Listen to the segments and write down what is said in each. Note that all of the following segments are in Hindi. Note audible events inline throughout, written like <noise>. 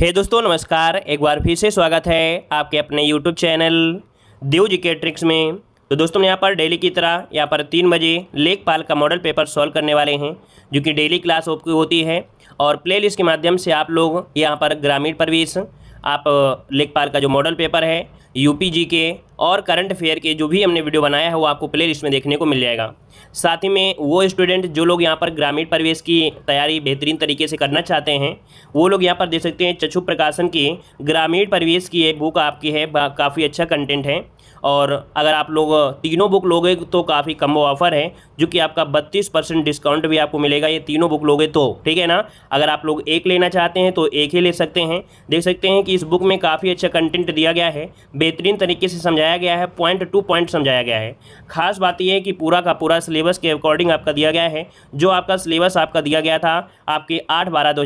हे hey दोस्तों नमस्कार एक बार फिर से स्वागत है आपके अपने यूट्यूब चैनल देव जी के ट्रिक्स में तो दोस्तों यहाँ पर डेली की तरह यहाँ पर तीन बजे लेखपाल का मॉडल पेपर सॉल्व करने वाले हैं जो कि डेली क्लास आपकी होती है और प्लेलिस्ट के माध्यम से आप लोग यहाँ पर ग्रामीण प्रवेश आप लेखपाल का जो मॉडल पेपर है यूपी जी के और करंट अफेयर के जो भी हमने वीडियो बनाया है वो आपको प्ले लिस्ट में देखने को मिल जाएगा साथ ही में वो स्टूडेंट जो लोग यहाँ पर ग्रामीण परिवेश की तैयारी बेहतरीन तरीके से करना चाहते हैं वो लोग यहाँ पर देख सकते हैं चछु प्रकाशन की ग्रामीण परिवेश की ये बुक आपकी है काफ़ी अच्छा कंटेंट है और अगर आप लोग तीनों बुक लोगे तो काफ़ी कम ऑफर है जो कि आपका बत्तीस परसेंट डिस्काउंट भी आपको मिलेगा ये तीनों बुक लोगे तो ठीक है ना अगर आप लोग एक लेना चाहते हैं तो एक ही ले सकते हैं देख सकते हैं कि इस बुक में काफ़ी अच्छा कंटेंट दिया गया है बेहतरीन तरीके से समझाया गया है पॉइंट टू पॉइंट समझाया गया है खास बात यह है कि पूरा का पूरा सिलेबस के अकॉर्डिंग आपका दिया गया है जो आपका सिलेबस आपका दिया गया था आपके आठ बारह दो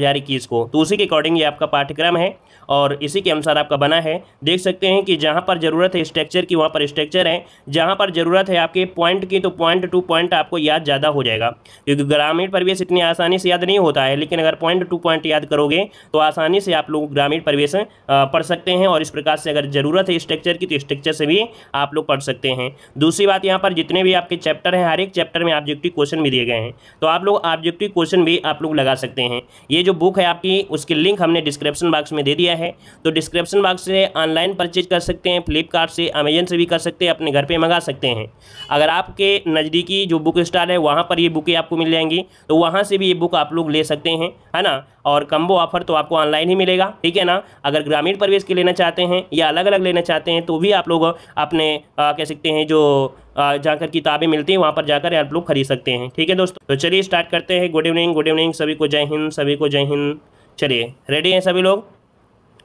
को तो उसी के अकॉर्डिंग ये आपका पाठ्यक्रम है और इसी के अनुसार आपका बना है देख सकते हैं कि जहाँ पर ज़रूरत है स्ट्रक्चर की वहाँ पर स्ट्रक्चर है जहाँ पर ज़रूरत है आपके पॉइंट की तो पॉइंट टू पॉइंट आपको याद ज़्यादा हो जाएगा क्योंकि ग्रामीण परिवेश इतनी आसानी से याद नहीं होता है लेकिन अगर पॉइंट टू पॉइंट याद करोगे तो आसानी से आप लोग ग्रामीण परिवेश पढ़ सकते हैं और इस प्रकार से अगर ज़रूरत है स्ट्रक्चर की तो स्ट्रक्चर से भी आप लोग पढ़ सकते हैं दूसरी बात यहाँ पर जितने भी आपके चैप्टर हैं हर एक चैप्टर में ऑब्जेक्टिव क्वेश्चन भी दिए गए हैं तो आप लोग ऑब्जेक्टिव क्वेश्चन भी आप लोग लगा सकते हैं ये जो बुक है आपकी उसकी लिंक हमने डिस्क्रिप्शन बॉक्स में दे दिया है तो डिस्क्रिप्शन बॉक्स से ऑनलाइन परचेज कर सकते हैं फ्लिपकार्ट से अमेजन से भी कर सकते हैं अपने घर पर मंगा सकते हैं अगर आपके नज़दीकी जो बुक बुक स्टाल है वहाँ पर ये बुकें आपको मिल जाएंगी तो वहाँ से भी ये बुक आप लोग ले सकते हैं है ना और कम्बो ऑफर तो आपको ऑनलाइन ही मिलेगा ठीक है ना अगर ग्रामीण परिवेश के लेना चाहते हैं या अलग अलग लेना चाहते हैं तो भी आप लोग अपने कह सकते हैं जो जाकर किताबें मिलती हैं वहाँ पर जाकर आप लोग खरीद सकते हैं ठीक है दोस्तों तो चलिए स्टार्ट करते हैं गुड इवनिंग गुड इवनिंग सभी को जय हिंद सभी को जय हिंद चलिए रेडी हैं सभी लोग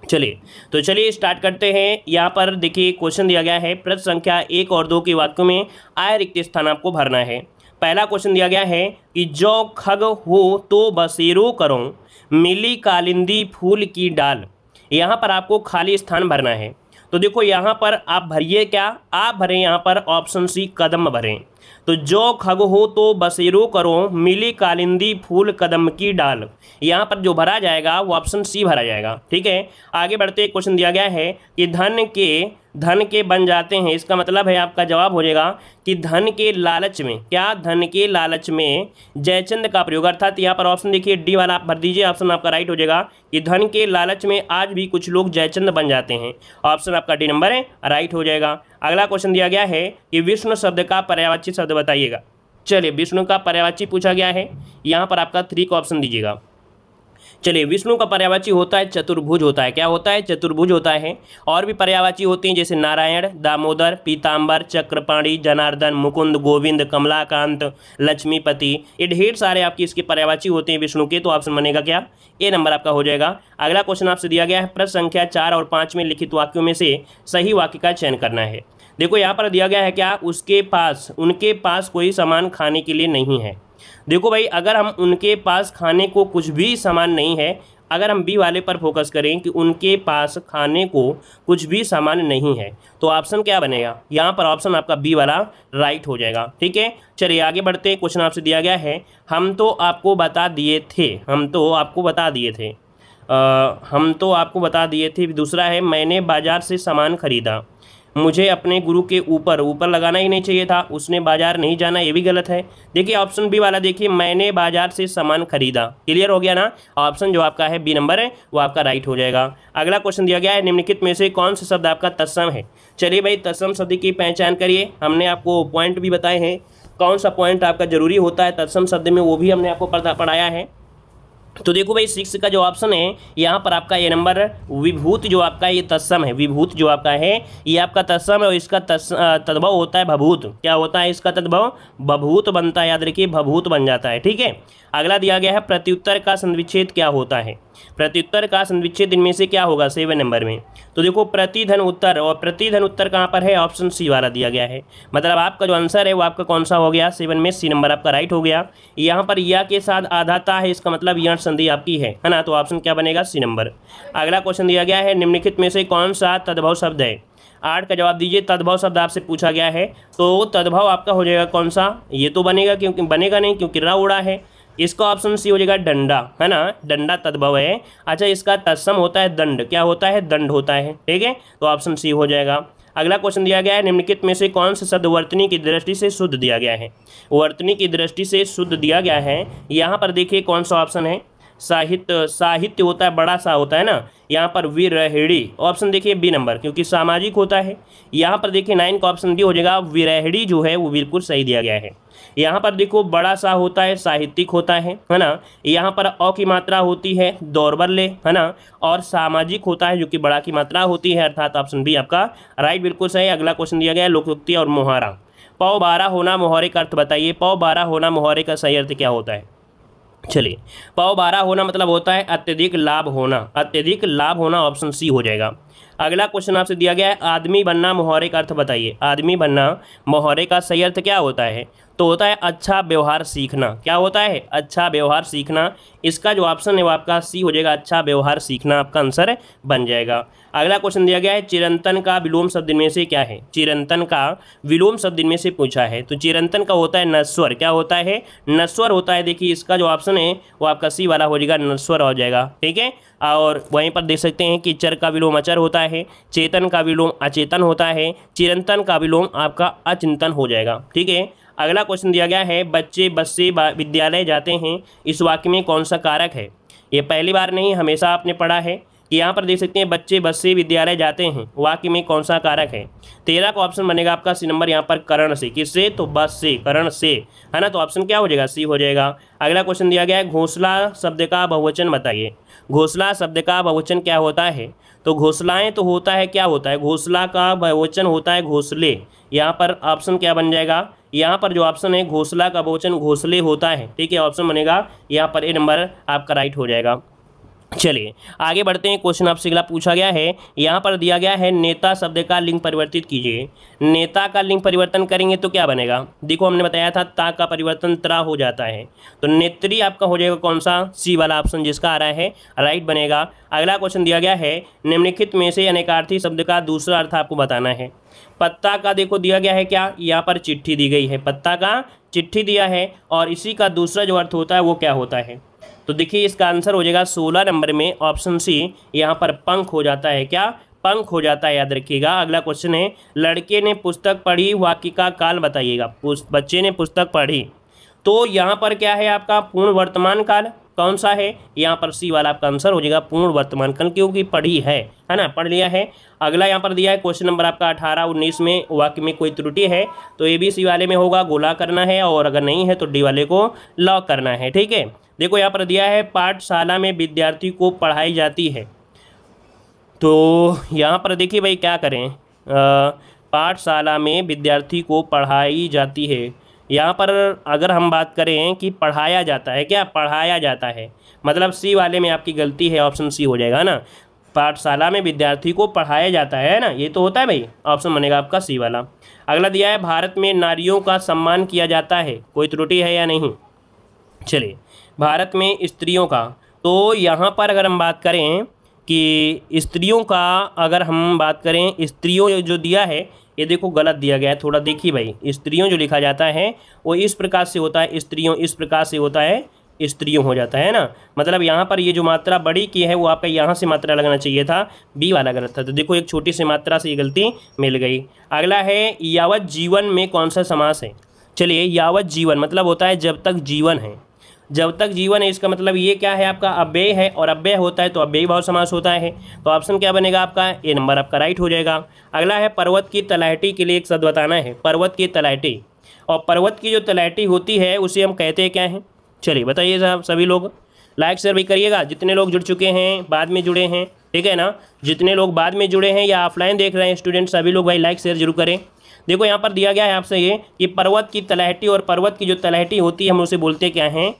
चलिए तो चलिए स्टार्ट करते हैं यहाँ पर देखिए क्वेश्चन दिया गया है प्रश्न संख्या एक और दो के वाक्यों में आय रिक्त स्थान आपको भरना है पहला क्वेश्चन दिया गया है कि जो खग हो तो बसेरो करो मिली कालिंदी फूल की डाल यहाँ पर आपको खाली स्थान भरना है तो देखो यहाँ पर आप भरिए क्या आप भरें यहाँ पर ऑप्शन सी कदम भरें तो जो खग हो तो बसेरो करो मिली कालिंदी फूल कदम की डाल यहाँ पर जो भरा जाएगा वो ऑप्शन सी भरा जाएगा ठीक है आगे बढ़ते एक क्वेश्चन दिया गया है कि धन के धन के बन जाते हैं इसका मतलब है आपका जवाब हो जाएगा कि धन के लालच में क्या धन के लालच में जयचंद का प्रयोग अर्थात यहाँ पर ऑप्शन देखिए डी वाला आप भर दीजिए ऑप्शन आपका राइट हो जाएगा कि धन के लालच में आज भी कुछ लोग जयचंद बन जाते हैं ऑप्शन आपका डी नंबर है राइट हो जाएगा अगला क्वेश्चन दिया गया है कि विष्णु शब्द का पर्यावाची शब्द बताइएगा चलिए विष्णु का पर्यावाची पूछा गया है यहाँ पर आपका थ्री का ऑप्शन दीजिएगा चलिए विष्णु का पर्यावाची होता है चतुर्भुज होता है क्या होता है चतुर्भुज होता है और भी पर्यावाची होती हैं जैसे नारायण दामोदर पीताम्बर चक्रपाणी जनार्दन मुकुंद गोविंद कमलाकांत लक्ष्मीपति ये ढेर सारे आपकी इसके पर्यावाची होते हैं विष्णु के तो ऑप्शन बनेगा क्या ए नंबर आपका हो जाएगा अगला क्वेश्चन आपसे दिया गया है प्रश्न संख्या चार और पाँच में लिखित वाक्यों में से सही वाक्य का चयन करना है देखो यहाँ पर दिया गया है क्या उसके पास उनके पास कोई सामान खाने के लिए नहीं है देखो भाई अगर हम उनके पास खाने को कुछ भी सामान नहीं है अगर हम बी वाले पर फोकस करें कि उनके पास खाने को कुछ भी सामान नहीं है तो ऑप्शन क्या बनेगा यहाँ पर ऑप्शन आपका बी वाला राइट हो जाएगा ठीक है चलिए आगे बढ़ते हैं क्वेश्चन आपसे दिया गया है हम तो आपको बता दिए थे हम तो आपको बता दिए थे आ, हम तो आपको बता दिए थे दूसरा है मैंने बाज़ार से सामान खरीदा मुझे अपने गुरु के ऊपर ऊपर लगाना ही नहीं चाहिए था उसने बाज़ार नहीं जाना ये भी गलत है देखिए ऑप्शन बी वाला देखिए मैंने बाज़ार से सामान खरीदा क्लियर हो गया ना ऑप्शन जो आपका है बी नंबर है वो आपका राइट हो जाएगा अगला क्वेश्चन दिया गया है निम्नलिखित में से कौन सा शब्द आपका तस्सम है चलिए भाई तस्सम शब्द की पहचान करिए हमने आपको पॉइंट भी बताए हैं कौन सा पॉइंट आपका जरूरी होता है तत्सम शब्द में वो भी हमने आपको पढ़ाया है तो देखो भाई सिक्स का जो ऑप्शन है यहाँ पर आपका ये नंबर विभूत जो आपका ये तत्सम है विभूत जो आपका है ये आपका तत्सम है और इसका तद्भव होता है भभूत क्या होता है इसका तद्भव भभूत बनता है याद रखिए भभूत बन जाता है ठीक है अगला दिया गया है प्रत्युत्तर का संविच्छेद क्या होता है प्रत्युत्तर का संविच्छेद इनमें से क्या होगा सेवन नंबर में तो देखो प्रतिधन उत्तर और प्रतिधन उत्तर कहाँ पर है ऑप्शन सी वाला दिया गया है मतलब आपका जो आंसर है वो आपका कौन सा हो गया सेवन में सी नंबर आपका राइट हो गया यहाँ पर या के साथ आधाता है इसका मतलब यह संधि आपकी है है ना तो ऑप्शन क्या बनेगा सी नंबर अगला क्वेश्चन दिया गया है निम्नलिखित में से कौन सा तद्भव शब्द है आठ का जवाब दीजिए तद्भव शब्द आपसे पूछा गया है तो तद्भव आपका हो जाएगा कौन सा ये तो बनेगा क्योंकि बनेगा नहीं क्योंकि रा उड़ा है इसका ऑप्शन सी हो जाएगा डंडा है ना डंडा तद्भव है अच्छा इसका तत्सम होता है दंड क्या होता है दंड होता है ठीक है तो ऑप्शन सी हो जाएगा अगला क्वेश्चन दिया गया है निम्नलिखित में से कौन सा शब्द वर्तनी की दृष्टि से शुद्ध दिया गया है वर्तनी की दृष्टि से शुद्ध दिया गया है यहाँ पर देखिए कौन सा ऑप्शन है साहित्य साहित्य होता है बड़ा सा होता है ना यहाँ पर विरहेड़ी ऑप्शन देखिए बी नंबर क्योंकि सामाजिक होता है यहाँ पर देखिए नाइन का ऑप्शन बी हो जाएगा विरहेड़ी जो है वो बिल्कुल सही दिया गया है यहाँ पर देखो बड़ा सा होता है साहित्यिक होता है है ना यहाँ पर अ की मात्रा होती है दौरबल्ले है ना और सामाजिक होता है जो कि बड़ा की मात्रा होती है अर्थात ऑप्शन बी आपका राइट बिल्कुल सही अगला क्वेश्चन दिया गया लोकयुक्ति लोकोक्ति और मुहारा पौ बारह होना मोहरे का अर्थ बताइए पौ बारह होना मोहरे का सही अर्थ क्या होता है चलिए पाओ बारह होना मतलब होता है अत्यधिक लाभ होना अत्यधिक लाभ होना ऑप्शन सी हो जाएगा अगला क्वेश्चन आपसे दिया गया है आदमी बनना मोहरे का अर्थ बताइए आदमी बनना मोहरे का सही अर्थ क्या होता है तो होता है अच्छा व्यवहार सीखना क्या होता है अच्छा व्यवहार सीखना इसका जो ऑप्शन है वो आपका सी हो जाएगा अच्छा व्यवहार सीखना आपका आंसर बन जाएगा अगला क्वेश्चन दिया गया है चिरंतन का विलोम शब्द में से क्या है चिरंतन का विलोम शब्द में से पूछा है तो चिरंतन का होता है नस्वर क्या होता है नस्वर होता है देखिए इसका जो ऑप्शन है वो आपका सी वाला हो जाएगा नस्वर हो जाएगा ठीक है और वहीं पर देख सकते हैं कि चर का विलोम अचर होता है चेतन का विलोम अचेतन होता है चिरंतन का विलोम आपका अचिंतन हो जाएगा ठीक है अगला क्वेश्चन दिया गया है बच्चे बस से विद्यालय जाते हैं इस वाक्य में कौन सा कारक है ये पहली बार नहीं हमेशा आपने पढ़ा है कि यहाँ पर देख सकते हैं बच्चे बस से विद्यालय जाते हैं वाक्य में कौन सा कारक है तेरह का ऑप्शन बनेगा आपका सी नंबर यहाँ पर करण से किससे तो बस से करण से है ना तो ऑप्शन क्या हो जाएगा सी हो जाएगा अगला क्वेश्चन दिया गया है घोसला शब्द का बहुवचन बताइए घोसला शब्द का बहुवचन क्या होता है तो घोसलाएँ तो होता है क्या होता है घोसला का बहुवचन होता है घोसले यहाँ पर ऑप्शन क्या बन जाएगा यहाँ पर जो ऑप्शन है घोसला का बोचन घोसले होता है ठीक है ऑप्शन बनेगा यहाँ पर ए नंबर आपका राइट हो जाएगा चलिए आगे बढ़ते हैं क्वेश्चन आपसे अगला पूछा गया है यहाँ पर दिया गया है नेता शब्द का लिंग परिवर्तित कीजिए नेता का लिंग परिवर्तन करेंगे तो क्या बनेगा देखो हमने बताया था ता का परिवर्तन त्रा हो जाता है तो नेत्री आपका हो जाएगा कौन सा सी वाला ऑप्शन जिसका आ रहा है राइट बनेगा अगला क्वेश्चन दिया गया है निम्नलिखित में से अनेकार्थी शब्द का दूसरा अर्थ आपको बताना है पत्ता का देखो दिया गया है क्या यहाँ पर चिट्ठी दी गई है पत्ता का चिट्ठी दिया है और इसी का दूसरा जो अर्थ होता है वो क्या होता है तो देखिए इसका आंसर हो जाएगा सोलह नंबर में ऑप्शन सी यहाँ पर पंख हो जाता है क्या पंख हो जाता है याद रखिएगा अगला क्वेश्चन है लड़के ने पुस्तक पढ़ी वाक्य का काल बताइएगा बच्चे ने पुस्तक पढ़ी तो यहाँ पर क्या है आपका पूर्ण वर्तमान काल कौन सा है यहाँ पर सी वाला आपका आंसर हो जाएगा पूर्ण वर्तमान काल क्योंकि पढ़ी है है ना पढ़ लिया है अगला यहाँ पर दिया है क्वेश्चन नंबर आपका अठारह उन्नीस में वाक्य में कोई त्रुटि है तो ए बी सी वाले में होगा गोला करना है और अगर नहीं है तो डी वाले को लॉक करना है ठीक है देखो यहाँ पर दिया है पाठशाला में विद्यार्थी को पढ़ाई जाती है तो यहाँ पर देखिए भाई क्या करें पाठशाला में विद्यार्थी को पढ़ाई जाती है यहाँ पर अगर हम बात करें कि पढ़ाया जाता है क्या पढ़ाया जाता है मतलब सी वाले में आपकी गलती है ऑप्शन सी हो जाएगा ना पाठशाला में विद्यार्थी को पढ़ाया जाता है ना ये तो होता है भाई ऑप्शन बनेगा आपका सी वाला अगला दिया है भारत में नारियों का सम्मान किया जाता है कोई त्रुटि है या नहीं चलिए भारत में स्त्रियों का तो यहाँ पर अगर हम बात करें कि स्त्रियों का अगर हम बात करें स्त्रियों जो दिया है ये देखो गलत दिया गया है थोड़ा देखिए भाई स्त्रियों जो लिखा जाता है वो इस प्रकार से होता है स्त्रियों इस प्रकार से होता है स्त्रियों हो जाता है ना मतलब यहाँ पर ये जो मात्रा बड़ी की है वो आपका यहाँ से मात्रा लगना चाहिए था बी वाला गलत था तो देखो एक छोटी सी मात्रा से ये गलती मिल गई अगला है यावत जीवन में कौन सा समास है चलिए यावत जीवन मतलब होता है जब तक जीवन है जब तक जीवन है इसका मतलब ये क्या है आपका अव्यय है और अव्यय होता है तो अव्यय भाव समास होता है तो ऑप्शन क्या बनेगा आपका ए नंबर आपका राइट हो जाएगा अगला है पर्वत की तलाहटी के लिए एक शब्द बताना है पर्वत की तलाहटी और पर्वत की जो तलाहटी होती है उसे हम कहते हैं क्या है चलिए बताइए साहब सभी लोग लाइक शेयर भी करिएगा जितने लोग जुड़ चुके हैं बाद में जुड़े हैं ठीक है ना जितने लोग बाद में जुड़े हैं या ऑफलाइन देख रहे हैं स्टूडेंट सभी लोग भाई लाइक शेयर जरूर करें देखो यहाँ पर दिया गया है आपसे ये कि पर्वत की तलहटी और पर्वत की जो तलहटी होती है हम उसे बोलते क्या हैं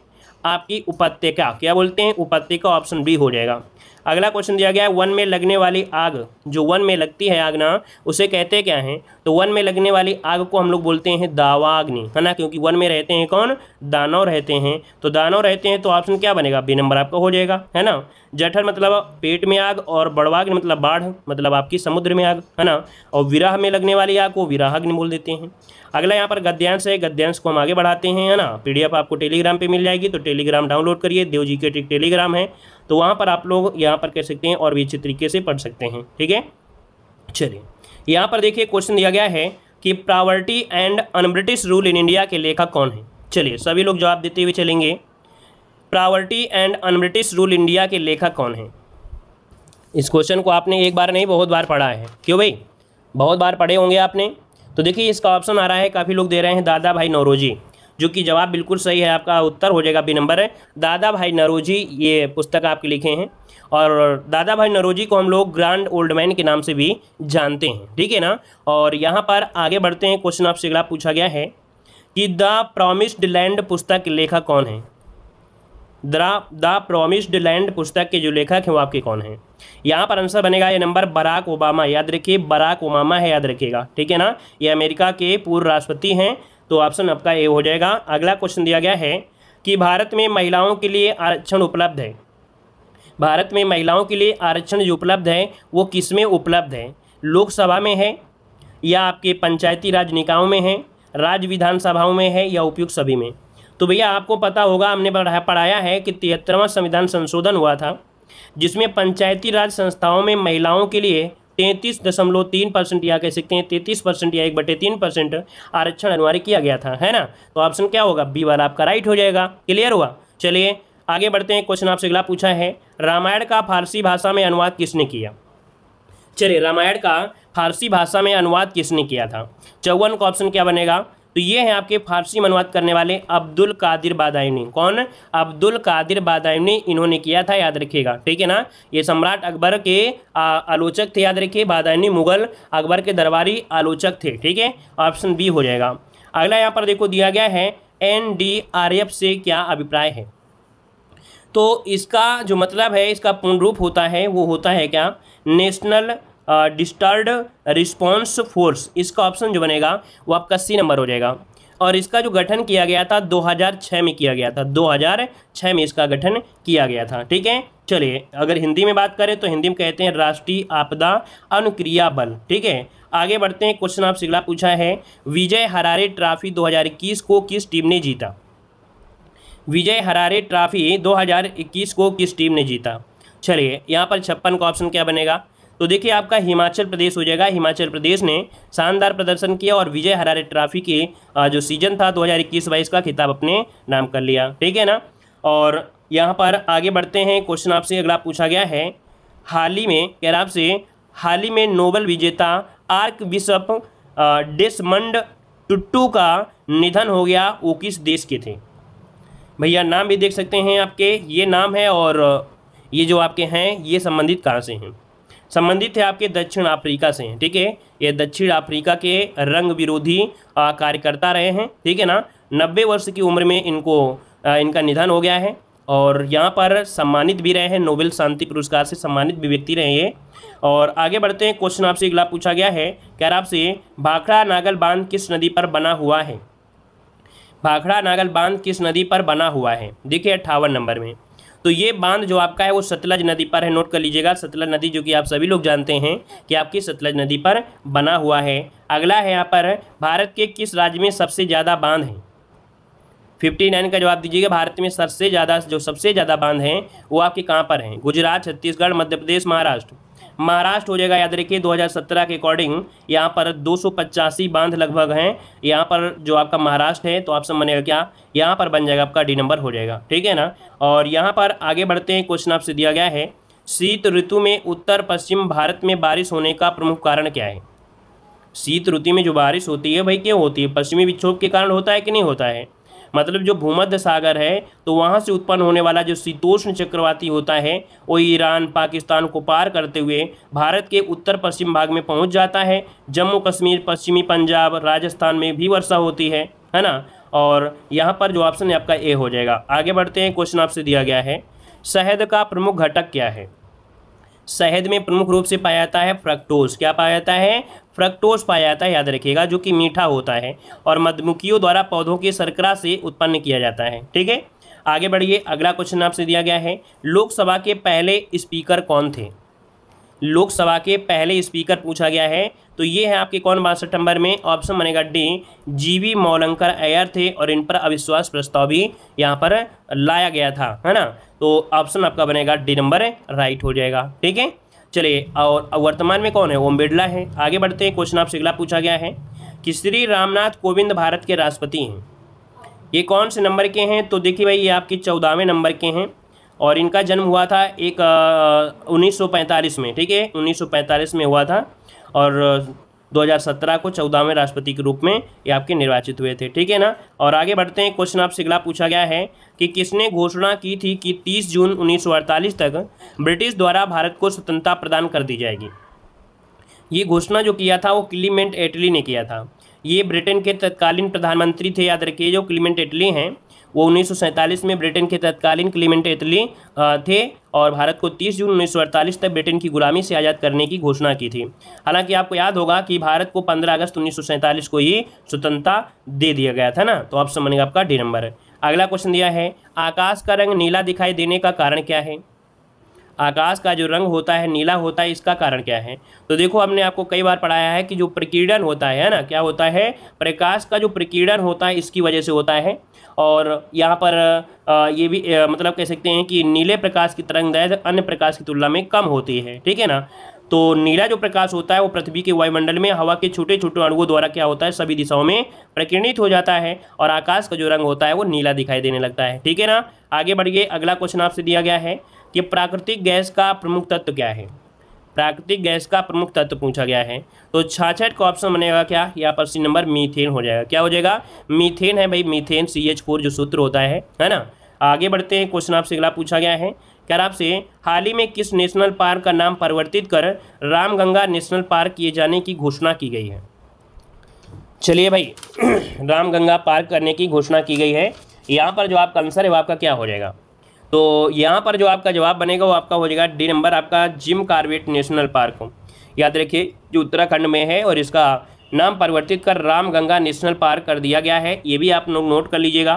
आपकी उपत्यका क्या बोलते हैं उपत्यका ऑप्शन बी हो जाएगा अगला क्वेश्चन दिया गया है वन में लगने वाली आग जो वन में लगती है आग ना उसे कहते क्या है तो वन में लगने वाली आग को हम लोग बोलते हैं दावाग्नि है ना क्योंकि वन में रहते हैं कौन दानव रहते हैं तो दानव रहते हैं तो ऑप्शन क्या बनेगा बी नंबर आपका हो जाएगा है ना जठर मतलब पेट में आग और बड़वाग्नि मतलब बाढ़ मतलब आपकी समुद्र में आग है ना और विराह में लगने वाली आग को विराहाग्नि बोल देते हैं अगला यहाँ पर गद्यांश है गद्यांश को हम आगे बढ़ाते हैं है ना पीडीएफ आपको टेलीग्राम पे मिल जाएगी तो टेलीग्राम डाउनलोड करिए देव जी के टेलीग्राम है तो वहाँ पर आप लोग यहाँ पर कह सकते हैं और भी अच्छे तरीके से पढ़ सकते हैं ठीक है चलिए यहाँ पर देखिए क्वेश्चन दिया गया है कि poverty and unbritish rule in India के लेखक कौन है चलिए सभी लोग जवाब देते हुए चलेंगे poverty and unbritish rule India के लेखक कौन है इस क्वेश्चन को आपने एक बार नहीं बहुत बार पढ़ा है क्यों भाई बहुत बार पढ़े होंगे आपने तो देखिए इसका ऑप्शन आ रहा है काफ़ी लोग दे रहे हैं दादा भाई नौरोजी जो कि जवाब बिल्कुल सही है आपका उत्तर हो जाएगा बी नंबर है दादा भाई नरोजी ये पुस्तक आपके लिखे हैं और दादा भाई नरोजी को हम लोग ग्रांड ओल्ड मैन के नाम से भी जानते हैं ठीक है ना और यहाँ पर आगे बढ़ते हैं क्वेश्चन आपसे अगला पूछा गया है कि द प्रोमिस्ड लैंड पुस्तक के लेखक कौन है द प्रोमिस्ड लैंड पुस्तक के जो लेखक हैं वो आपके कौन हैं यहाँ पर आंसर बनेगा ये नंबर बराक ओबामा याद रखिए बराक ओबामा है याद रखिएगा ठीक है ना ये अमेरिका के पूर्व राष्ट्रपति हैं तो ऑप्शन आपका ए हो जाएगा अगला क्वेश्चन दिया गया है कि भारत में महिलाओं के लिए आरक्षण उपलब्ध है भारत में महिलाओं के लिए आरक्षण जो उपलब्ध है वो किस में उपलब्ध है लोकसभा में है या आपके पंचायती राज निकायों में है राज्य विधानसभाओं में है या उपयुक्त सभी में तो भैया आपको पता होगा हमने पढ़ाया है कि तिहत्तरवां संविधान संशोधन हुआ था जिसमें पंचायती राज संस्थाओं में महिलाओं के लिए तैंतीस दशमलव तीन परसेंट या कह सकते हैं तैंतीस परसेंट या एक बटे तीन परसेंट आरक्षण अनिवार्य किया गया था है ना तो ऑप्शन क्या होगा बी वाला आपका राइट हो जाएगा क्लियर हुआ चलिए आगे बढ़ते हैं क्वेश्चन आपसे अगला पूछा है रामायण का फारसी भाषा में अनुवाद किसने किया चलिए रामायण का फारसी भाषा में अनुवाद किसने किया था चौवन का ऑप्शन क्या बनेगा तो ये हैं आपके फारसी में अनुवाद करने वाले अब्दुल कादिर बादायनी कौन अब्दुल कादिर बादायनी इन्होंने किया था याद रखिएगा ठीक है ना ये सम्राट अकबर के आलोचक थे याद रखिए बादायनी मुगल अकबर के दरबारी आलोचक थे ठीक है ऑप्शन बी हो जाएगा अगला यहाँ पर देखो दिया गया है एन से क्या अभिप्राय है तो इसका जो मतलब है इसका पूर्ण रूप होता है वो होता है क्या नेशनल डिस्टर्ड रिस्पॉन्स फोर्स इसका ऑप्शन जो बनेगा वो आपका सी नंबर हो जाएगा और इसका जो गठन किया गया था 2006 में किया गया था 2006 में इसका गठन किया गया था ठीक है चलिए अगर हिंदी में बात करें तो हिंदी में कहते हैं राष्ट्रीय आपदा अनुक्रिया बल ठीक है आगे बढ़ते हैं क्वेश्चन आप सिगला पूछा है विजय हरारे ट्रॉफी 2021 को किस टीम ने जीता विजय हरारे ट्रॉफी 2021 को किस टीम ने जीता चलिए यहाँ पर छप्पन का ऑप्शन क्या बनेगा तो देखिए आपका हिमाचल प्रदेश हो जाएगा हिमाचल प्रदेश ने शानदार प्रदर्शन किया और विजय हरारे ट्रॉफी के जो सीजन था 2021-22 का खिताब अपने नाम कर लिया ठीक है ना और यहाँ पर आगे बढ़ते हैं क्वेश्चन आपसे अगला पूछा गया है हाल ही में कह रहा आपसे हाल ही में नोबल विजेता आर्क बिशप डिसमंड टुट्टू का निधन हो गया वो किस देश के थे भैया नाम भी देख सकते हैं आपके ये नाम है और ये जो आपके हैं ये संबंधित कहाँ से हैं संबंधित है आपके दक्षिण अफ्रीका से ठीक है ये दक्षिण अफ्रीका के रंग विरोधी कार्यकर्ता रहे हैं ठीक है ना नब्बे वर्ष की उम्र में इनको इनका निधन हो गया है और यहाँ पर सम्मानित भी रहे हैं नोबेल शांति पुरस्कार से सम्मानित भी व्यक्ति रहे हैं और आगे बढ़ते हैं क्वेश्चन आपसे अगला पूछा गया है कह रहा आपसे भाखड़ा नागल बांध किस नदी पर बना हुआ है भाखड़ा नागल बांध किस नदी पर बना हुआ है देखिए अट्ठावन नंबर में तो ये बांध जो आपका है वो सतलज नदी पर है नोट कर लीजिएगा सतलज नदी जो कि आप सभी लोग जानते हैं कि आपकी सतलज नदी पर बना हुआ है अगला है यहाँ पर भारत के किस राज्य में सबसे ज़्यादा बांध है फिफ्टी नाइन का जवाब दीजिएगा भारत में सबसे ज़्यादा जो सबसे ज़्यादा बांध हैं वो आपके कहाँ पर हैं गुजरात छत्तीसगढ़ मध्य प्रदेश महाराष्ट्र महाराष्ट्र हो जाएगा याद रखिए 2017 के अकॉर्डिंग यहाँ पर दो बांध लगभग हैं यहाँ पर जो आपका महाराष्ट्र है तो आप सब बनेगा क्या यहाँ पर बन जाएगा आपका डी नंबर हो जाएगा ठीक है ना और यहाँ पर आगे बढ़ते हैं क्वेश्चन आपसे दिया गया है शीत ऋतु में उत्तर पश्चिम भारत में बारिश होने का प्रमुख कारण क्या है शीत ऋतु में जो बारिश होती है भाई क्यों होती है पश्चिमी विक्षोभ के कारण होता है कि नहीं होता है मतलब जो भूमध्य सागर है तो वहाँ से उत्पन्न होने वाला जो शीतोष्ण चक्रवाती होता है वो ईरान पाकिस्तान को पार करते हुए भारत के उत्तर पश्चिम भाग में पहुँच जाता है जम्मू कश्मीर पश्चिमी पंजाब राजस्थान में भी वर्षा होती है है ना और यहाँ पर जो ऑप्शन है आपका ए हो जाएगा आगे बढ़ते हैं क्वेश्चन आपसे दिया गया है शहद का प्रमुख घटक क्या है शहद में प्रमुख रूप से पाया जाता है फ्रक्टोज क्या पाया जाता है फ्रक्टोज पाया जाता है याद रखिएगा जो कि मीठा होता है और मधुमक्खियों द्वारा पौधों की सरकरा से उत्पन्न किया जाता है ठीक है आगे बढ़िए अगला क्वेश्चन आपसे दिया गया है लोकसभा के पहले स्पीकर कौन थे लोकसभा के पहले स्पीकर पूछा गया है तो ये है आपके कौन बासठ नंबर में ऑप्शन बनेगा डी जीवी मौलंकर अयर थे और इन पर अविश्वास प्रस्ताव भी यहाँ पर लाया गया था है ना तो ऑप्शन आपका बनेगा डी नंबर राइट हो जाएगा ठीक है चलिए और वर्तमान में कौन है ओम बिरला है आगे बढ़ते हैं क्वेश्चन आपसे अगला पूछा गया है कि श्री रामनाथ कोविंद भारत के राष्ट्रपति हैं ये कौन से नंबर के हैं तो देखिए भाई ये आपके चौदहवें नंबर के हैं और इनका जन्म हुआ था एक उन्नीस में ठीक है उन्नीस में हुआ था और 2017 को चौदहवें राष्ट्रपति के रूप में ये आपके निर्वाचित हुए थे ठीक है ना और आगे बढ़ते हैं क्वेश्चन आपसे अगला पूछा गया है कि किसने घोषणा की थी कि 30 जून 1948 तक ब्रिटिश द्वारा भारत को स्वतंत्रता प्रदान कर दी जाएगी ये घोषणा जो किया था वो क्लीमेंट एटली ने किया था ये ब्रिटेन के तत्कालीन प्रधानमंत्री थे याद रखिए जो क्लीमेंट एटली हैं वो उन्नीस में ब्रिटेन के तत्कालीन क्लीमेंट एतली थे और भारत को 30 जून उन्नीस तक ब्रिटेन की गुलामी से आज़ाद करने की घोषणा की थी हालांकि आपको याद होगा कि भारत को 15 अगस्त उन्नीस को ही स्वतंत्रता दे दिया गया था ना तो ऑप्शन बनेगा आपका डी नंबर अगला क्वेश्चन दिया है आकाश का रंग नीला दिखाई देने का कारण क्या है आकाश का जो रंग होता है नीला होता है इसका कारण क्या है तो देखो हमने आपको कई बार पढ़ाया है कि जो प्रकीर्णन होता है ना क्या होता है प्रकाश का जो प्रकीर्णन होता है इसकी वजह से होता है और यहाँ पर ये भी मतलब कह सकते हैं कि नीले प्रकाश की तरंग दैर्घ्य अन्य प्रकाश की तुलना में कम होती है ठीक है ना तो नीला जो प्रकाश होता है वो पृथ्वी के वायुमंडल में हवा के छोटे छोटे अणुओं द्वारा क्या होता है सभी दिशाओं में प्रकीर्णित हो जाता है और आकाश का जो रंग होता है वो नीला दिखाई देने लगता है ठीक है ना आगे बढ़िए अगला क्वेश्चन आपसे दिया गया है कि प्राकृतिक गैस का प्रमुख तत्व क्या है प्राकृतिक गैस का प्रमुख तत्व पूछा गया है तो छाछठ का ऑप्शन बनेगा क्या यहाँ पर सी नंबर मीथेन हो जाएगा क्या हो जाएगा मीथेन है भाई मीथेन सी एच फोर जो सूत्र होता है है ना आगे बढ़ते हैं क्वेश्चन आपसे अगला पूछा गया है क्या आपसे हाल ही में किस नेशनल पार्क का नाम परिवर्तित कर रामगंगा नेशनल पार्क किए जाने की घोषणा की गई है चलिए भाई <clears throat> रामगंगा पार्क करने की घोषणा की गई है यहाँ पर जो आपका आंसर है वो आपका क्या हो जाएगा तो यहाँ पर जो आपका जवाब बनेगा वो आपका हो जाएगा डी नंबर आपका जिम कार्बेट नेशनल पार्क याद रखिए जो उत्तराखंड में है और इसका नाम परिवर्तित कर रामगंगा नेशनल पार्क कर दिया गया है ये भी आप लोग नोट कर लीजिएगा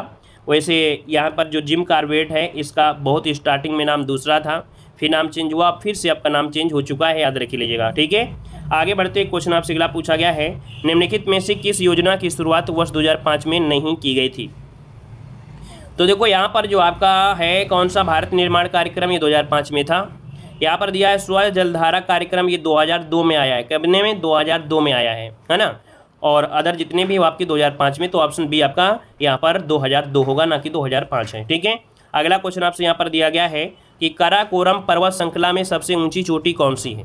वैसे यहाँ पर जो जिम कार्बेट है इसका बहुत स्टार्टिंग में नाम दूसरा था फिर नाम चेंज हुआ फिर से आपका नाम चेंज हो चुका है याद रख लीजिएगा ठीक है आगे बढ़ते क्वेश्चन आपसे अगला पूछा गया है निम्नलिखित में से किस योजना की शुरुआत वर्ष 2005 में नहीं की गई थी तो देखो यहाँ पर जो आपका है कौन सा भारत निर्माण कार्यक्रम ये 2005 में था यहाँ पर दिया है स्वच्छ जलधारा कार्यक्रम ये 2002 में आया है कबने में 2002 में आया है है ना और अदर जितने भी आपके 2005 में तो ऑप्शन बी आपका यहाँ पर 2002 होगा ना कि 2005 है ठीक है अगला क्वेश्चन आपसे यहाँ पर दिया गया है कि कराकोरम पर्वत श्रृंखला में सबसे ऊंची चोटी कौन सी है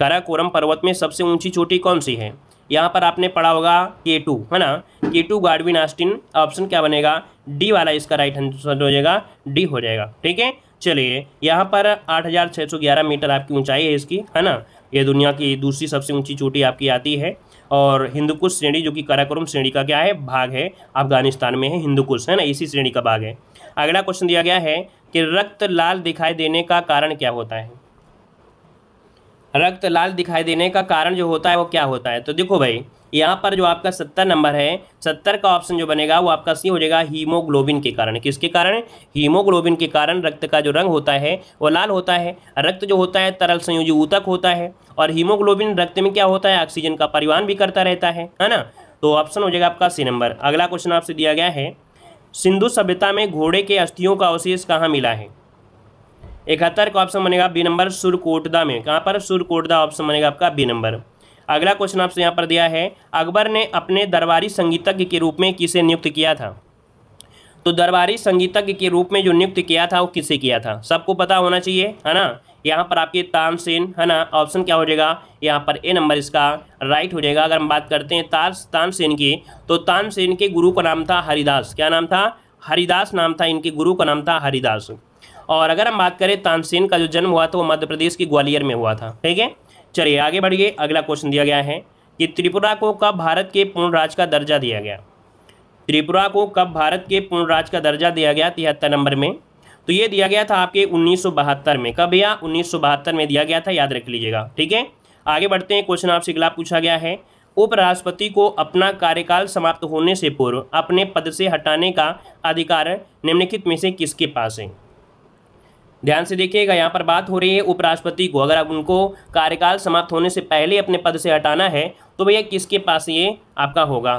कराकोरम पर्वत में सबसे ऊंची चोटी कौन सी है यहाँ पर आपने पढ़ा होगा के टू है ना के टू गार्डविन आस्टिन ऑप्शन क्या बनेगा डी वाला इसका राइट आंसर हो जाएगा डी हो जाएगा ठीक है चलिए यहाँ पर आठ हज़ार छः सौ ग्यारह मीटर आपकी ऊंचाई है इसकी है ना ये दुनिया की दूसरी सबसे ऊंची चोटी आपकी आती है और हिंदुकुश श्रेणी जो कि कराकुरम श्रेणी का क्या है भाग है अफगानिस्तान में है हिंदुकुश है ना इसी श्रेणी का भाग है अगला क्वेश्चन दिया गया है कि रक्त लाल दिखाई देने का कारण क्या होता है रक्त लाल दिखाई देने का कारण जो होता है वो क्या होता है तो देखो भाई यहाँ पर जो आपका सत्तर नंबर है सत्तर का ऑप्शन जो बनेगा वो आपका सी हो जाएगा हीमोग्लोबिन के कारण किसके कारण हीमोग्लोबिन के कारण रक्त का जो रंग होता है वो लाल होता है रक्त जो होता है तरल संयोजी ऊतक होता है और हीमोग्लोबिन रक्त में क्या होता है ऑक्सीजन का परिवहन भी करता रहता है है ना तो ऑप्शन हो जाएगा आपका सी नंबर अगला क्वेश्चन आपसे दिया गया है सिंधु सभ्यता में घोड़े के अस्थियों का अवशेष कहाँ मिला है इकहत्तर का ऑप्शन बनेगा बी नंबर सुरकोटदा में कहाँ पर सुरकोटदा ऑप्शन बनेगा आपका बी नंबर अगला क्वेश्चन आपसे यहाँ पर दिया है अकबर ने अपने दरबारी संगीतज्ञ के रूप में किसे नियुक्त किया था तो दरबारी संगीतज्ञ के रूप में जो नियुक्त किया था वो किसे किया था सबको पता होना चाहिए है ना यहाँ पर आपके तानसेन है ना ऑप्शन क्या हो जाएगा यहाँ पर ए नंबर इसका राइट हो जाएगा अगर हम बात करते हैं तार तानसेन की तो तानसेन के गुरु का नाम था हरिदास क्या नाम था हरिदास नाम था इनके गुरु का नाम था हरिदास और अगर हम बात करें तानसेन का जो जन्म हुआ था वो मध्य प्रदेश के ग्वालियर में हुआ था ठीक है चलिए आगे बढ़िए अगला क्वेश्चन दिया गया है कि त्रिपुरा को कब भारत के पूर्ण राज्य का दर्जा दिया गया त्रिपुरा को कब भारत के पूर्ण राज्य का दर्जा दिया गया तिहत्तर नंबर में तो ये दिया गया था आपके बहत्तर में कब या बहत्तर में दिया गया था याद रख लीजिएगा ठीक है आगे बढ़ते हैं क्वेश्चन आपसे अगला पूछा गया है उपराष्ट्रपति को अपना कार्यकाल समाप्त होने से पूर्व अपने पद से हटाने का अधिकार निम्नलिखित में से किसके पास है ध्यान से देखिएगा यहाँ पर बात हो रही है उपराष्ट्रपति को अगर आप उनको कार्यकाल समाप्त होने से पहले अपने पद से हटाना है तो भैया किसके पास ये आपका होगा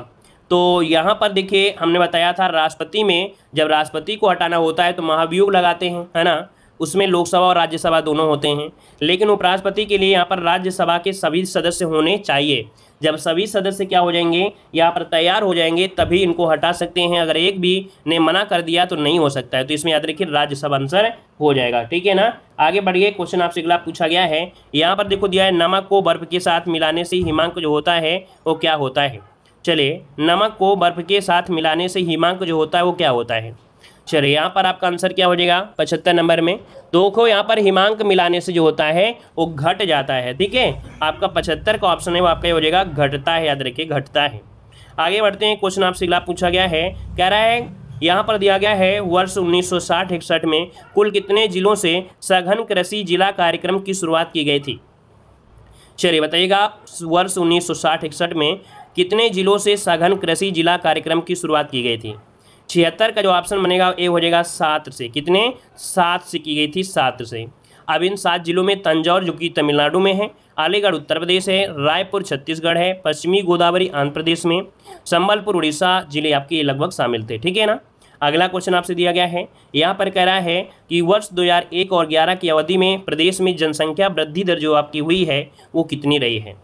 तो यहाँ पर देखिए हमने बताया था राष्ट्रपति में जब राष्ट्रपति को हटाना होता है तो महाभियोग लगाते हैं है ना उसमें लोकसभा और राज्यसभा दोनों होते हैं लेकिन उपराष्ट्रपति के लिए यहाँ पर राज्यसभा के सभी सदस्य होने चाहिए जब सभी सदस्य क्या हो जाएंगे यहाँ पर तैयार हो जाएंगे तभी इनको हटा सकते हैं अगर एक भी ने मना कर दिया तो नहीं हो सकता है तो इसमें याद रखिए राज्यसभा आंसर हो जाएगा ठीक है ना आगे बढ़िए क्वेश्चन आपसे अगला पूछा गया है यहाँ पर देखो दिया है नमक को बर्फ के साथ मिलाने से हिमांक जो होता है वो क्या होता है चलिए नमक को बर्फ के साथ मिलाने से हिमांक जो होता है वो क्या होता है चलिए यहाँ पर आपका आंसर क्या हो जाएगा पचहत्तर नंबर में दो को यहाँ पर हिमांक मिलाने से जो होता है वो घट जाता है ठीक है आपका पचहत्तर का ऑप्शन है वो आपका हो जाएगा घटता है याद रखिए घटता है आगे बढ़ते हैं क्वेश्चन आपसे अगला पूछा गया है कह रहा है यहाँ पर दिया गया है वर्ष उन्नीस इकसठ में कुल कितने जिलों से सघन कृषि जिला कार्यक्रम की शुरुआत की गई थी चलिए बताइएगा वर्ष उन्नीस इकसठ में कितने जिलों से सघन कृषि जिला कार्यक्रम की शुरुआत की गई थी छिहत्तर का जो ऑप्शन बनेगा ए हो जाएगा सात से कितने सात से की गई थी सात से अब इन सात जिलों में तंजौर जो कि तमिलनाडु में है अलीगढ़ उत्तर प्रदेश है रायपुर छत्तीसगढ़ है पश्चिमी गोदावरी आंध्र प्रदेश में संबलपुर उड़ीसा जिले आपके ये लगभग शामिल थे ठीक है ना अगला क्वेश्चन आपसे दिया गया है यहाँ पर कह रहा है कि वर्ष 2001 और 11 की अवधि में प्रदेश में जनसंख्या वृद्धि दर जो आपकी हुई है वो कितनी रही है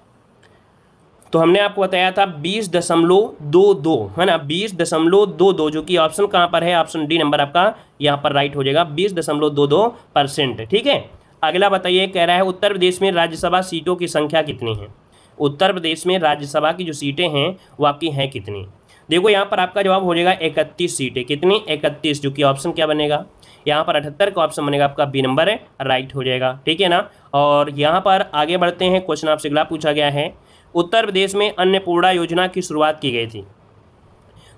तो हमने आपको बताया था बीस दशमलव दो दो है ना बीस दशमलव दो दो जो कि ऑप्शन कहाँ पर है ऑप्शन डी नंबर आपका यहाँ पर राइट हो जाएगा बीस दशमलव दो दो परसेंट ठीक है अगला बताइए कह रहा है उत्तर प्रदेश में राज्यसभा सीटों की संख्या कितनी है उत्तर प्रदेश में राज्यसभा की जो सीटें हैं वो आपकी हैं कितनी देखो यहाँ पर आपका जवाब हो जाएगा इकतीस सीटें कितनी इकतीस जो कि ऑप्शन क्या बनेगा यहाँ पर अठहत्तर का ऑप्शन बनेगा आपका बी नंबर है राइट हो जाएगा ठीक है ना और यहाँ पर आगे बढ़ते हैं क्वेश्चन आपसे अगला पूछा गया है उत्तर प्रदेश में अन्नपूर्णा योजना की शुरुआत की गई थी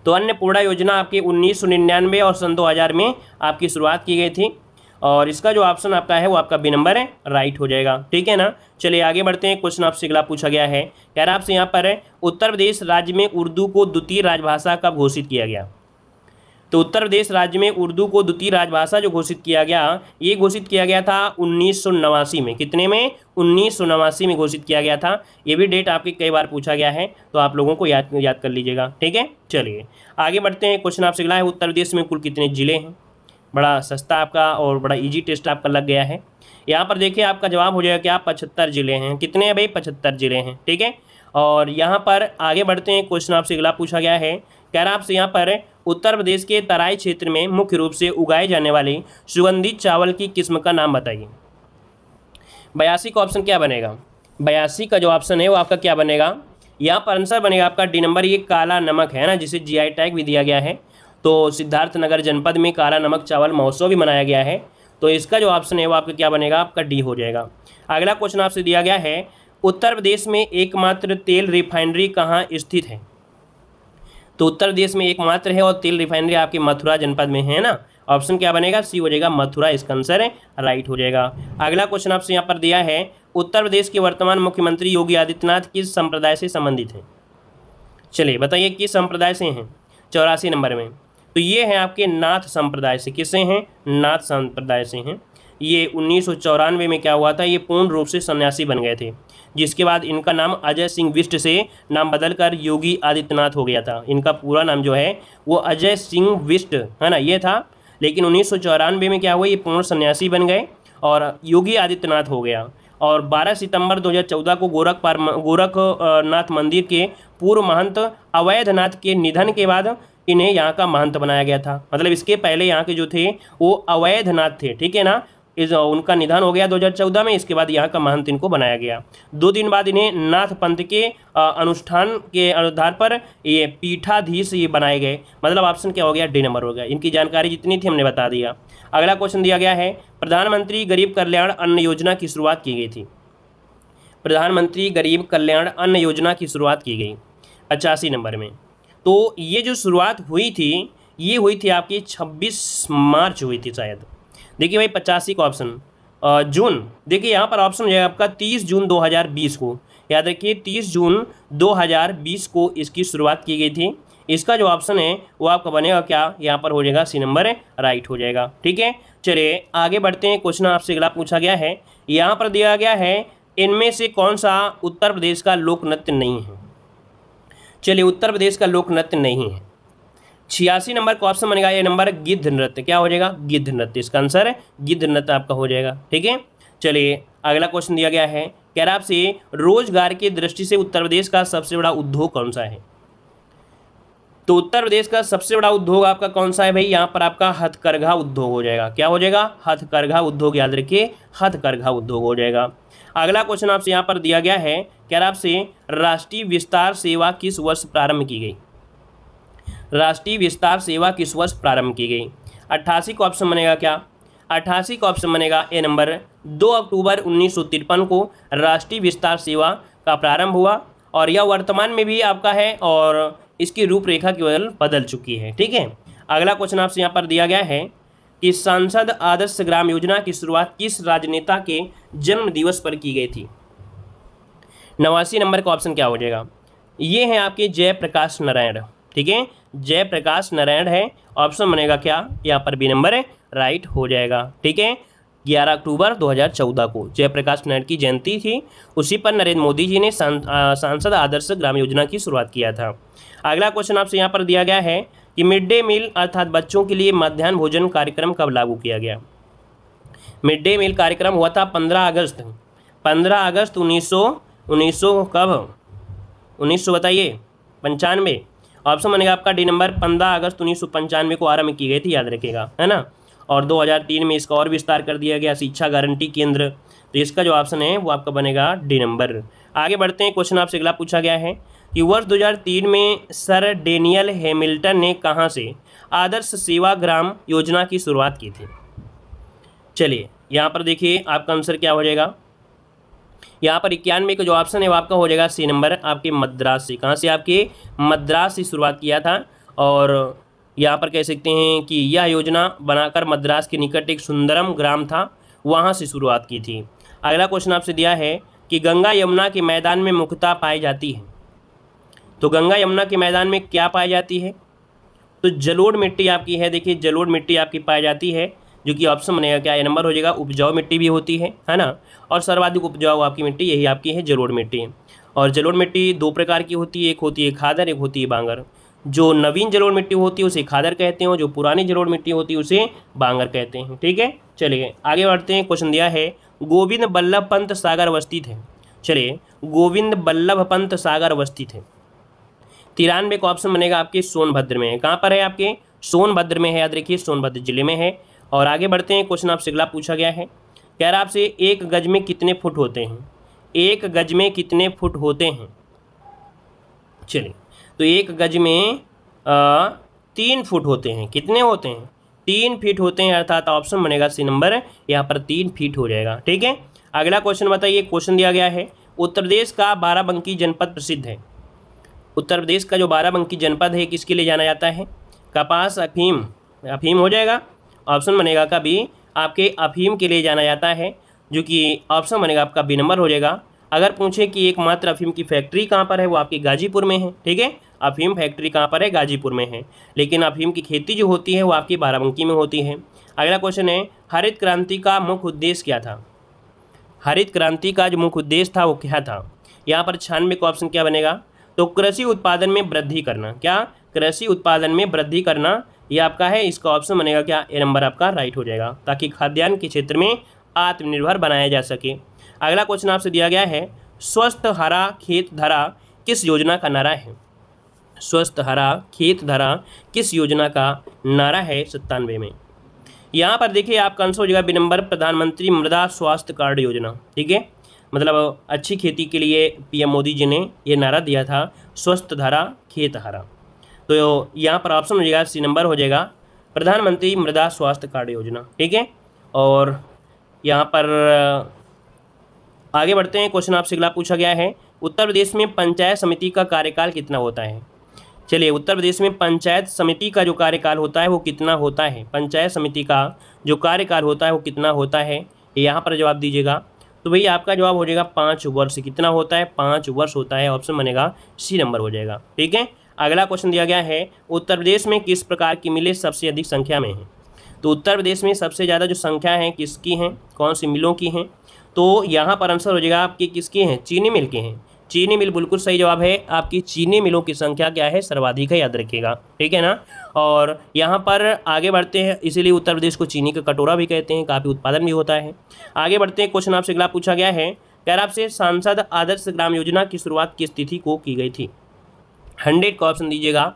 तो अन्नपूर्णा योजना आपकी उन्नीस और सन 2000 में आपकी शुरुआत की गई थी और इसका जो ऑप्शन आपका है वो आपका बी नंबर है राइट हो जाएगा ठीक है ना चलिए आगे बढ़ते हैं क्वेश्चन आपसे अगला पूछा गया है कह रहा आपसे यहाँ पर है उत्तर प्रदेश राज्य में उर्दू को द्वितीय राजभाषा कब घोषित किया गया तो उत्तर प्रदेश राज्य में उर्दू को द्वितीय राजभाषा जो घोषित किया गया ये घोषित किया गया था उन्नीस में कितने में उन्नीस में घोषित किया गया था ये भी डेट आपके कई बार पूछा गया है तो आप लोगों को याद याद कर लीजिएगा ठीक है चलिए आगे बढ़ते हैं क्वेश्चन आपसे अगला है उत्तर प्रदेश में कुल कितने ज़िले हैं बड़ा सस्ता आपका और बड़ा इजी टेस्ट आपका लग गया है यहाँ पर देखिए आपका जवाब हो जाएगा कि आप पचहत्तर ज़िले हैं कितने हैं भाई पचहत्तर ज़िले हैं ठीक है और यहाँ पर आगे बढ़ते हैं क्वेश्चन आपसे अगला पूछा गया है कह रहा आपसे यहाँ पर उत्तर प्रदेश के तराई क्षेत्र में मुख्य रूप से उगाए जाने वाले सुगंधित चावल की किस्म का नाम बताइए बयासी का ऑप्शन क्या बनेगा बयासी का जो ऑप्शन है वो आपका क्या बनेगा यहाँ पर आंसर बनेगा आपका डी नंबर ये काला नमक है ना जिसे जीआई टैग भी दिया गया है तो सिद्धार्थ नगर जनपद में काला नमक चावल महोत्सव भी मनाया गया है तो इसका जो ऑप्शन है वो आपका क्या बनेगा आपका डी हो जाएगा अगला क्वेश्चन आपसे दिया गया है उत्तर प्रदेश में एकमात्र तेल रिफाइनरी कहाँ स्थित है तो उत्तर प्रदेश में एकमात्र है और तेल रिफाइनरी आपके मथुरा जनपद में है ना ऑप्शन क्या बनेगा सी हो जाएगा मथुरा इसका आंसर है राइट हो जाएगा अगला क्वेश्चन आपसे यहाँ पर दिया है उत्तर प्रदेश के वर्तमान मुख्यमंत्री योगी आदित्यनाथ किस संप्रदाय से संबंधित हैं चलिए बताइए किस संप्रदाय से हैं चौरासी नंबर में तो ये हैं आपके नाथ संप्रदाय से किससे हैं नाथ संप्रदाय से हैं ये उन्नीस में क्या हुआ था ये पूर्ण रूप से सन्यासी बन गए थे जिसके बाद इनका नाम अजय सिंह विष्ट से नाम बदलकर योगी आदित्यनाथ हो गया था इनका पूरा नाम जो है वो अजय सिंह विष्ट है ना ये था लेकिन उन्नीस में क्या हुआ ये पूर्ण सन्यासी बन गए और योगी आदित्यनाथ हो गया और 12 सितंबर 2014 को गोरख पार गोरखनाथ मंदिर के पूर्व महंत अवैधनाथ के निधन के बाद इन्हें यहाँ का महंत बनाया गया था मतलब इसके पहले यहाँ के जो थे वो अवैधनाथ थे ठीक है ना इस उनका निधन हो गया 2014 में इसके बाद यहाँ का महंत इनको बनाया गया दो दिन बाद इन्हें नाथ पंथ के अनुष्ठान के आधार पर ये पीठाधीश ये बनाए गए मतलब ऑप्शन क्या हो गया डी नंबर हो गया इनकी जानकारी जितनी थी हमने बता दिया अगला क्वेश्चन दिया गया है प्रधानमंत्री गरीब कल्याण अन्न योजना की शुरुआत की गई थी प्रधानमंत्री गरीब कल्याण अन्न योजना की शुरुआत की गई पचासी नंबर में तो ये जो शुरुआत हुई थी ये हुई थी आपकी 26 मार्च हुई थी शायद देखिए भाई पचासी का ऑप्शन जून देखिए यहाँ पर ऑप्शन हो जाएगा आपका तीस जून दो हज़ार बीस को याद रखिए तीस जून दो हज़ार बीस को इसकी शुरुआत की गई थी इसका जो ऑप्शन है वो आपका बनेगा क्या यहाँ पर हो जाएगा सी नंबर राइट हो जाएगा ठीक है चलिए आगे बढ़ते हैं क्वेश्चन आपसे अगला पूछा गया है यहाँ पर दिया गया है इनमें से कौन सा उत्तर प्रदेश का लोक नृत्य नहीं है चलिए उत्तर प्रदेश का लोक नृत्य नहीं है छियासी नंबर का ऑप्शन बनेगा ये नंबर गिद्ध नृत्य क्या हो जाएगा गिद्ध नृत्य इसका आंसर गिद्ध नृत्य आपका हो जाएगा ठीक है चलिए अगला क्वेश्चन दिया गया है कह रहा आपसे रोजगार की दृष्टि से उत्तर प्रदेश का सबसे बड़ा उद्योग कौन सा है तो उत्तर प्रदेश का सबसे बड़ा उद्योग आपका कौन सा है भाई यहाँ पर आपका हथकरघा उद्योग हो जाएगा क्या हो जाएगा हथकरघा उद्योग याद रखिए हथकरघा उद्योग हो जाएगा अगला क्वेश्चन आपसे यहाँ पर दिया गया है रहा आपसे राष्ट्रीय विस्तार सेवा किस वर्ष प्रारंभ की गई राष्ट्रीय विस्तार सेवा किस वर्ष प्रारंभ की गई अट्ठासी का ऑप्शन बनेगा क्या अट्ठासी का ऑप्शन बनेगा ए नंबर दो अक्टूबर उन्नीस को राष्ट्रीय विस्तार सेवा का प्रारंभ हुआ और यह वर्तमान में भी आपका है और इसकी रूपरेखा केवल बदल चुकी है ठीक है अगला क्वेश्चन आपसे यहाँ पर दिया गया है कि सांसद आदर्श ग्राम योजना की शुरुआत किस राजनेता के जन्म दिवस पर की गई थी नवासी नंबर का ऑप्शन क्या हो जाएगा ये हैं आपके जयप्रकाश नारायण ठीक है जयप्रकाश नारायण है ऑप्शन बनेगा क्या यहाँ पर बी नंबर है राइट हो जाएगा ठीक है ग्यारह अक्टूबर 2014 को जयप्रकाश नारायण की जयंती थी उसी पर नरेंद्र मोदी जी ने सांसद आदर्श ग्राम योजना की शुरुआत किया था अगला क्वेश्चन आपसे यहाँ पर दिया गया है कि मिड डे मील अर्थात बच्चों के लिए मध्यान्ह भोजन कार्यक्रम कब लागू किया गया मिड डे मील कार्यक्रम हुआ था पंद्रह अगस्त पंद्रह अगस्त उन्नीस सौ उन्नीस सौ कब उन्नीस सौ बताइए पंचानवे ऑप्शन बनेगा आपका डी नंबर पंद्रह अगस्त उन्नीस को आरंभ की गई थी याद रखेगा है ना और 2003 में इसका और विस्तार कर दिया गया शिक्षा गारंटी केंद्र तो इसका जो ऑप्शन है वो आपका बनेगा डी नंबर आगे बढ़ते हैं क्वेश्चन आपसे अगला पूछा गया है कि वर्ष 2003 में सर डेनियल हैमिल्टन ने कहाँ से आदर्श सेवा ग्राम योजना की शुरुआत की थी चलिए यहाँ पर देखिए आपका आंसर क्या हो जाएगा यहाँ पर इक्यानवे का जो ऑप्शन है वो आपका हो जाएगा सी नंबर आपके मद्रास से कहाँ से आपके मद्रास से शुरुआत किया था और यहाँ पर कह सकते हैं कि यह योजना बनाकर मद्रास के निकट एक सुंदरम ग्राम था वहाँ से शुरुआत की थी अगला क्वेश्चन आपसे दिया है कि गंगा यमुना के मैदान में मुख्यता पाई जाती है तो गंगा यमुना के मैदान में क्या पाई जाती है तो जलोड़ मिट्टी आपकी है देखिए जलोड़ मिट्टी आपकी पाई जाती है जो कि ऑप्शन बनेगा क्या ए नंबर हो जाएगा उपजाऊ मिट्टी भी होती है है ना और सर्वाधिक उपजाऊ आपकी मिट्टी यही आपकी है जलोड़ मिट्टी है और जलोड़ मिट्टी दो प्रकार की होती है एक होती है खादर एक होती है बांगर जो नवीन जलोड़ मिट्टी होती है उसे खादर कहते हैं और जो पुरानी जलोड़ मिट्टी होती है उसे बांगर कहते हैं ठीक है चलिए आगे बढ़ते हैं क्वेश्चन दिया है गोविंद बल्लभ पंत सागर अवस्थित है चलिए गोविंद बल्लभ पंत सागर अवस्थित है तिरानवे का ऑप्शन बनेगा आपके सोनभद्र में कहाँ पर है आपके सोनभद्र में है याद रखिए सोनभद्र जिले में है और आगे बढ़ते हैं क्वेश्चन आपसे अगला पूछा गया है कह रहा आपसे एक गज में कितने फुट होते हैं एक गज में कितने फुट होते हैं चलिए तो एक गज में आ, तीन फुट होते हैं कितने होते हैं तीन फीट होते हैं अर्थात ऑप्शन बनेगा सी नंबर यहाँ पर तीन फीट हो जाएगा ठीक है अगला क्वेश्चन बताइए क्वेश्चन दिया गया है उत्तर प्रदेश का बाराबंकी जनपद प्रसिद्ध है उत्तर प्रदेश का जो बाराबंकी जनपद है किसके लिए जाना जाता है कपास अफीम अफीम हो जाएगा ऑप्शन बनेगा का बी आपके अफीम के लिए जाना जाता है जो कि ऑप्शन बनेगा आपका बी नंबर हो जाएगा अगर पूछे कि एकमात्र अफीम की फैक्ट्री कहाँ पर है वो आपकी गाजीपुर में है ठीक है अफीम फैक्ट्री कहाँ पर है गाजीपुर में है लेकिन अफीम की खेती जो होती है वो आपकी बाराबंकी में होती है अगला क्वेश्चन है हरित क्रांति का मुख्य उद्देश्य क्या था हरित क्रांति का जो मुख्य उद्देश्य था वो क्या था यहाँ पर छानवे का ऑप्शन क्या बनेगा तो कृषि उत्पादन में वृद्धि करना क्या कृषि उत्पादन में वृद्धि करना ये आपका है इसका ऑप्शन बनेगा क्या ए नंबर आपका राइट हो जाएगा ताकि खाद्यान्न के क्षेत्र में आत्मनिर्भर बनाया जा सके अगला क्वेश्चन आपसे दिया गया है स्वस्थ हरा खेत धरा किस योजना का नारा है स्वस्थ हरा खेत धरा किस योजना का नारा है सत्तानवे में यहाँ पर देखिए आपका आंसर हो जाएगा बी नंबर प्रधानमंत्री मृदा स्वास्थ्य कार्ड योजना ठीक है मतलब अच्छी खेती के लिए पीएम मोदी जी ने ये नारा दिया था स्वस्थ धारा खेत हरा तो यहाँ पर ऑप्शन हो जाएगा सी नंबर हो जाएगा प्रधानमंत्री मृदा स्वास्थ्य कार्ड योजना ठीक है और यहाँ पर आगे बढ़ते हैं क्वेश्चन आपसे अगला पूछा गया है उत्तर प्रदेश में पंचायत समिति का कार्यकाल कितना होता है चलिए उत्तर प्रदेश में पंचायत समिति का जो कार्यकाल होता है वो कितना होता है पंचायत समिति का जो कार्यकाल होता है वो कितना होता है यहाँ पर जवाब दीजिएगा तो भैया आपका जवाब हो जाएगा पाँच वर्ष कितना होता है पाँच वर्ष होता है ऑप्शन बनेगा सी नंबर हो जाएगा ठीक है अगला क्वेश्चन दिया गया है उत्तर प्रदेश में किस प्रकार की मिलें सबसे अधिक संख्या में हैं तो उत्तर प्रदेश में सबसे ज़्यादा जो संख्या है किसकी हैं कौन सी मिलों की हैं तो यहाँ पर आंसर हो जाएगा आपकी किसकी हैं चीनी मिल की हैं चीनी मिल बिल्कुल सही जवाब है आपकी चीनी मिलों की संख्या क्या है सर्वाधिक है याद रखिएगा ठीक है ना और यहाँ पर आगे बढ़ते हैं इसीलिए उत्तर प्रदेश को चीनी का कटोरा भी कहते हैं काफ़ी उत्पादन भी होता है आगे बढ़ते हैं क्वेश्चन आपसे अगला पूछा गया है क्या आपसे सांसद आदर्श ग्राम योजना की शुरुआत किस तिथि को की गई थी हंड्रेड का ऑप्शन दीजिएगा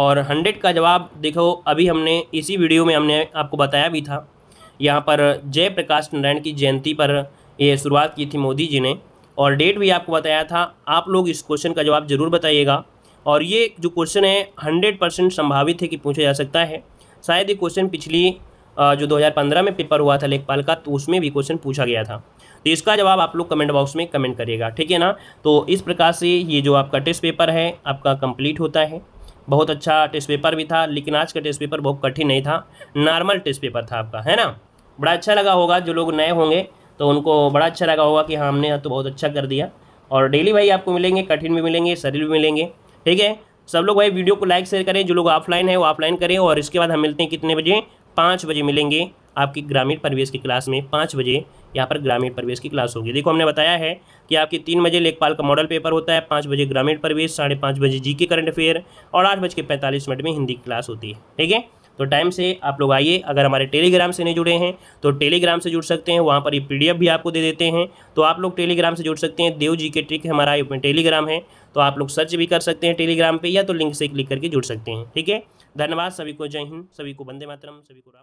और हंड्रेड का जवाब देखो अभी हमने इसी वीडियो में हमने आपको बताया भी था यहाँ पर जयप्रकाश नारायण की जयंती पर ये शुरुआत की थी मोदी जी ने और डेट भी आपको बताया था आप लोग इस क्वेश्चन का जवाब ज़रूर बताइएगा और ये जो क्वेश्चन है हंड्रेड परसेंट संभावित है कि पूछा जा सकता है शायद ये क्वेश्चन पिछली जो 2015 में पेपर हुआ था लेखपाल का तो उसमें भी क्वेश्चन पूछा गया था तो इसका जवाब आप लोग कमेंट बॉक्स में कमेंट करिएगा ठीक है ना तो इस प्रकार से ये जो आपका टेस्ट पेपर है आपका कंप्लीट होता है बहुत अच्छा टेस्ट पेपर भी था लेकिन आज का टेस्ट पेपर बहुत कठिन नहीं था नॉर्मल टेस्ट पेपर था आपका है ना बड़ा अच्छा लगा होगा जो लोग नए होंगे तो उनको बड़ा अच्छा लगा होगा कि हाँ हमने तो बहुत अच्छा कर दिया और डेली भाई आपको मिलेंगे कठिन भी मिलेंगे शरीर भी मिलेंगे ठीक है सब लोग भाई वीडियो को लाइक शेयर करें जो लोग ऑफलाइन है वो ऑफलाइन करें और इसके बाद हम मिलते हैं कितने बजे पाँच बजे मिलेंगे आपकी ग्रामीण परिवेश की क्लास में पाँच बजे यहाँ पर ग्रामीण परिवेश की क्लास होगी देखो हमने बताया है कि आपके तीन बजे लेखपाल का मॉडल पेपर होता है पाँच बजे ग्रामीण परिवेश साढ़े पाँच बजे जी के करंट अफेयर और आठ बज के पैंतालीस मिनट में हिंदी क्लास होती है ठीक है तो टाइम से आप लोग आइए अगर हमारे टेलीग्राम से नहीं जुड़े हैं तो टेलीग्राम से जुड़ सकते हैं वहाँ पर ये पी भी आपको दे देते हैं तो आप लोग टेलीग्राम से जुड़ सकते हैं देव जी के ट्रिक हमारा टेलीग्राम है तो आप लोग सर्च भी कर सकते हैं टेलीग्राम पर या तो लिंक से क्लिक करके जुड़ सकते हैं ठीक है धन्यवाद सभी को जय हिंद सभी को वंदे मातरम सभी को राम